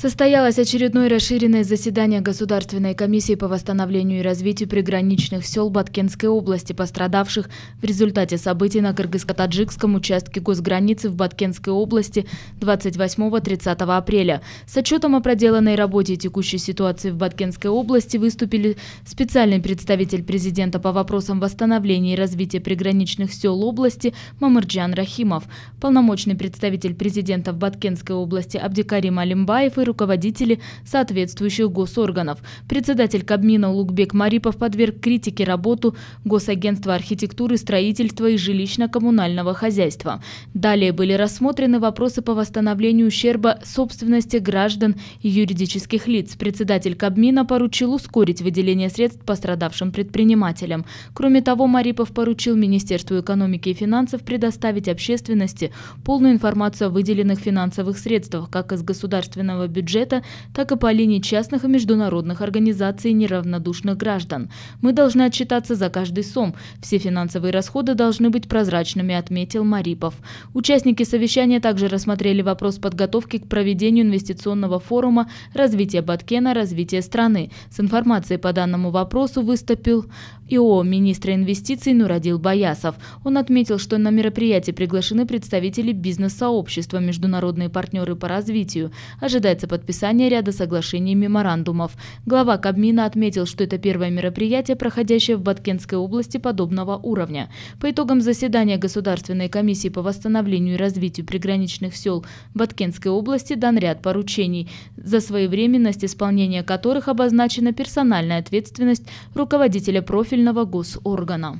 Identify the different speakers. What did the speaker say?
Speaker 1: Состоялось очередное расширенное заседание Государственной комиссии по восстановлению и развитию приграничных сел Баткенской области, пострадавших в результате событий на кыргызско-таджикском участке госграницы в Баткенской области 28-30 апреля. С отчетом о проделанной работе и текущей ситуации в Баткенской области выступили специальный представитель президента по вопросам восстановления и развития приграничных сел области Мамырджан Рахимов, полномочный представитель президента в Баткенской области Абдикарим Алимбаев и руководители соответствующих госорганов. Председатель Кабмина Лукбек Марипов подверг критике работу Госагентства архитектуры, строительства и жилищно-коммунального хозяйства. Далее были рассмотрены вопросы по восстановлению ущерба собственности граждан и юридических лиц. Председатель Кабмина поручил ускорить выделение средств пострадавшим предпринимателям. Кроме того, Марипов поручил Министерству экономики и финансов предоставить общественности полную информацию о выделенных финансовых средствах как из государственного бюджета, бюджета, так и по линии частных и международных организаций неравнодушных граждан. Мы должны отчитаться за каждый сом. Все финансовые расходы должны быть прозрачными, отметил Марипов. Участники совещания также рассмотрели вопрос подготовки к проведению инвестиционного форума «Развитие Баткена. Развитие страны». С информацией по данному вопросу выступил ИО министра инвестиций Нурадил Баясов. Он отметил, что на мероприятие приглашены представители бизнес-сообщества, международные партнеры по развитию. Ожидается подписания ряда соглашений и меморандумов. Глава Кабмина отметил, что это первое мероприятие, проходящее в Баткенской области подобного уровня. По итогам заседания Государственной комиссии по восстановлению и развитию приграничных сел Баткенской области дан ряд поручений, за своевременность исполнения которых обозначена персональная ответственность руководителя профильного госоргана.